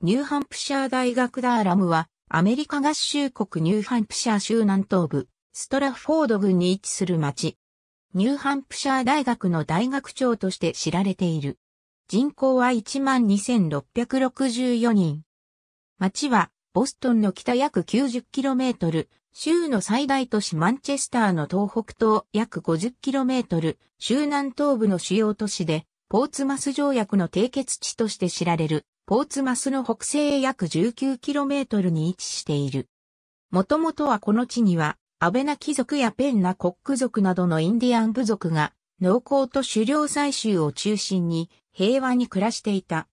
ニューハンプシャー大学ダーラムは、アメリカ合衆国ニューハンプシャー州南東部、ストラフォード郡に位置する町。ニューハンプシャー大学の大学長として知られている。人口は12,664人。町は、ボストンの北約 90km、州の最大都市マンチェスターの東北東約 50km、州南東部の主要都市で、ポーツマス条約の締結地として知られるポーツマスの北西へ約 19km に位置している。もともとはこの地には、アベナ貴族やペンナコック族などのインディアン部族が、農耕と狩猟採集を中心に平和に暮らしていた。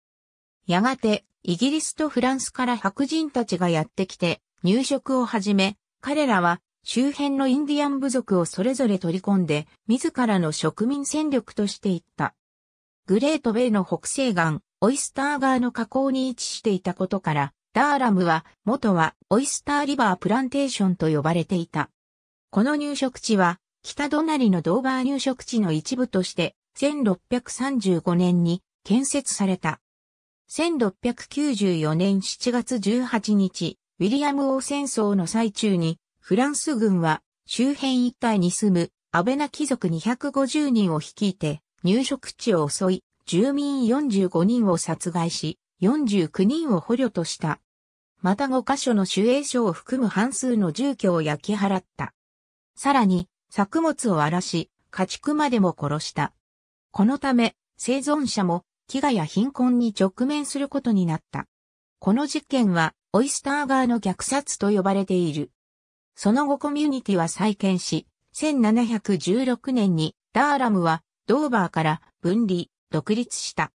やがて、イギリスとフランスから白人たちがやってきて、入植を始め、彼らは周辺のインディアン部族をそれぞれ取り込んで、自らの植民戦力としていった。グレートベイの北西岸、オイスター川の河口に位置していたことから、ダーラムは元はオイスターリバープランテーションと呼ばれていた。この入植地は北隣のドーバー入植地の一部として1635年に建設された。1694年7月18日、ウィリアム王戦争の最中にフランス軍は周辺一帯に住むアベナ貴族250人を率いて入植地を襲い、住民45人を殺害し、49人を捕虜とした。また5カ所の守衛所を含む半数の住居を焼き払った。さらに、作物を荒らし、家畜までも殺した。このため、生存者も飢餓や貧困に直面することになった。この事件は、オイスター側の虐殺と呼ばれている。その後コミュニティは再建し、1716年にダーラムはドーバーから分離。独立した。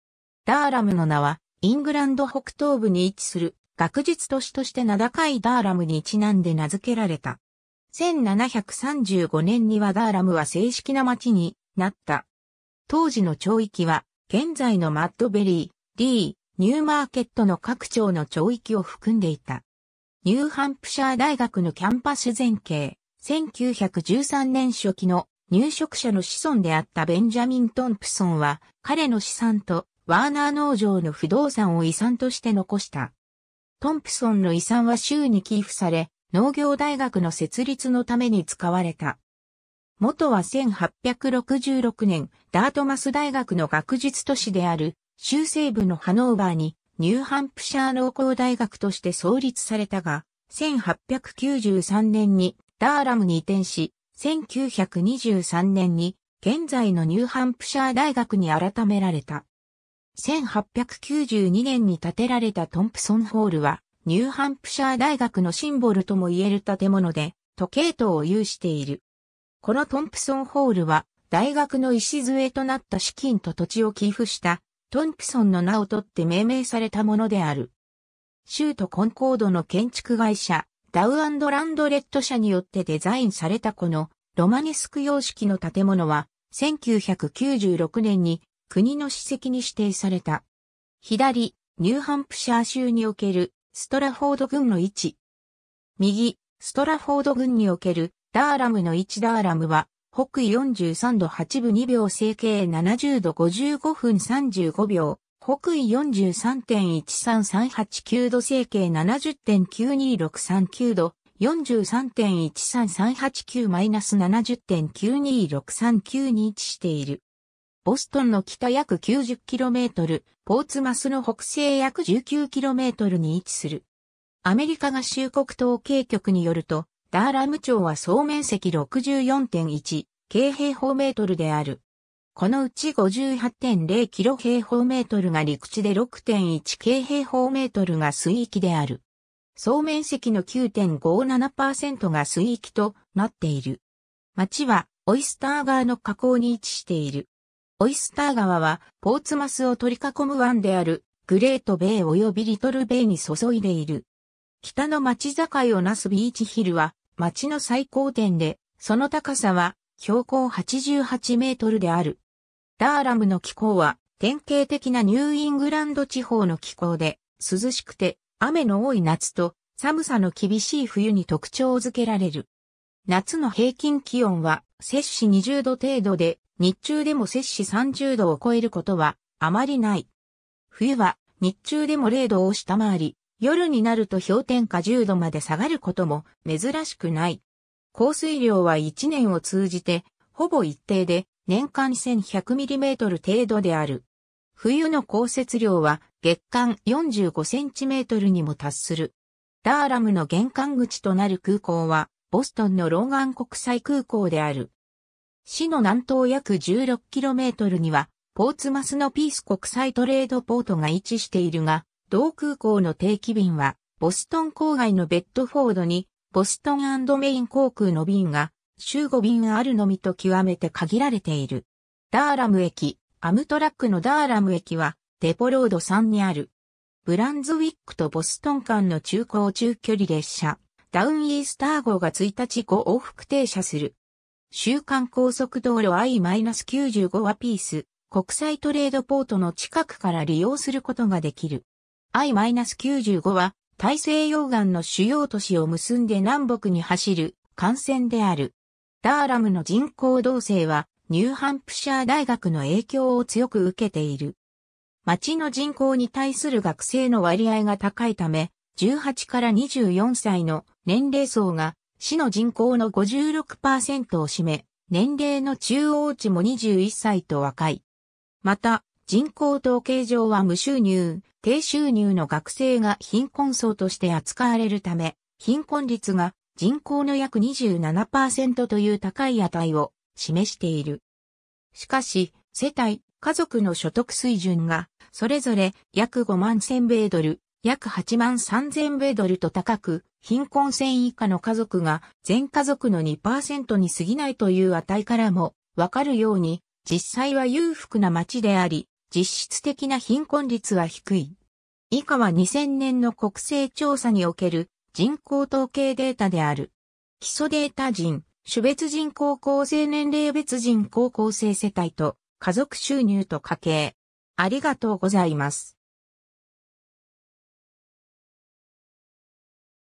ダーラムの名は、イングランド北東部に位置する学術都市として名高いダーラムにちなんで名付けられた。1735年にはダーラムは正式な町になった。当時の町域は、現在のマッドベリー、リー、ニューマーケットの各町の町域を含んでいた。ニューハンプシャー大学のキャンパス全景、1913年初期の入植者の子孫であったベンジャミン・トンプソンは、彼の資産とワーナー農場の不動産を遺産として残した。トンプソンの遺産は州に寄付され、農業大学の設立のために使われた。元は1866年、ダートマス大学の学術都市である、州西部のハノーバーに、ニューハンプシャー農工大学として創立されたが、1893年にダーラムに移転し、1923年に現在のニューハンプシャー大学に改められた。1892年に建てられたトンプソンホールはニューハンプシャー大学のシンボルとも言える建物で時計塔を有している。このトンプソンホールは大学の礎となった資金と土地を寄付したトンプソンの名を取って命名されたものである。州都コンコードの建築会社ダウランドレッド社によってデザインされたこのロマネスク様式の建物は1996年に国の史跡に指定された。左、ニューハンプシャー州におけるストラフォード郡の位置。右、ストラフォード郡におけるダーラムの位置ダーラムは北緯43度8分2秒整形70度55分35秒北緯43.13389度整形70.92639度43.13389-70.92639に位置している。ボストンの北約 90km、ポーツマスの北西約 19km に位置する。アメリカ合衆国統計局によると、ダーラム町は総面積64.1平方メートルである。このうち5 8 0キロ平方メートルが陸地で 6.1K 平方メートルが水域である。総面積の9.57%が水域となっている。町はオイスター川の河口に位置している。オイスター川はポーツマスを取り囲む湾であるグレートベイ及びリトルベイに注いでいる。北の町境をなすビーチヒルは町の最高点で、その高さは標高88メートルである。ダーラムの気候は典型的なニューイングランド地方の気候で涼しくて雨の多い夏と寒さの厳しい冬に特徴づけられる。夏の平均気温は摂氏20度程度で日中でも摂氏30度を超えることはあまりない。冬は日中でも0度を下回り、夜になると氷点下10度まで下がることも珍しくない。降水量は1年を通じてほぼ一定で年間 1100mm 程度である。冬の降雪量は月間 45cm にも達する。ダーラムの玄関口となる空港は、ボストンのローガン国際空港である。市の南東約 16km には、ポーツマスのピース国際トレードポートが位置しているが、同空港の定期便は、ボストン郊外のベッドフォードに、ボストンメイン航空の便が週5便あるのみと極めて限られている。ダーラム駅、アムトラックのダーラム駅は、デポロード3にある。ブランズウィックとボストン間の中高中距離列車、ダウンイースター号が1日後往復停車する。週間高速道路 I-95 はピース、国際トレードポートの近くから利用することができる。I-95 は大西洋岸の主要都市を結んで南北に走る幹線である。ダーラムの人口動静は、ニューハンプシャー大学の影響を強く受けている。町の人口に対する学生の割合が高いため、18から24歳の年齢層が市の人口の56%を占め、年齢の中央値も21歳と若い。また、人口統計上は無収入、低収入の学生が貧困層として扱われるため、貧困率が人口の約27%という高い値を示している。しかし、世帯、家族の所得水準が、それぞれ約5万1000米ドル、約8万3000米ドルと高く、貧困線以下の家族が全家族の2%に過ぎないという値からもわかるように、実際は裕福な町であり、実質的な貧困率は低い。以下は2000年の国勢調査における人口統計データである。基礎データ人、種別人口構成年齢別人口構成世帯と家族収入と家計。ありがとうございます。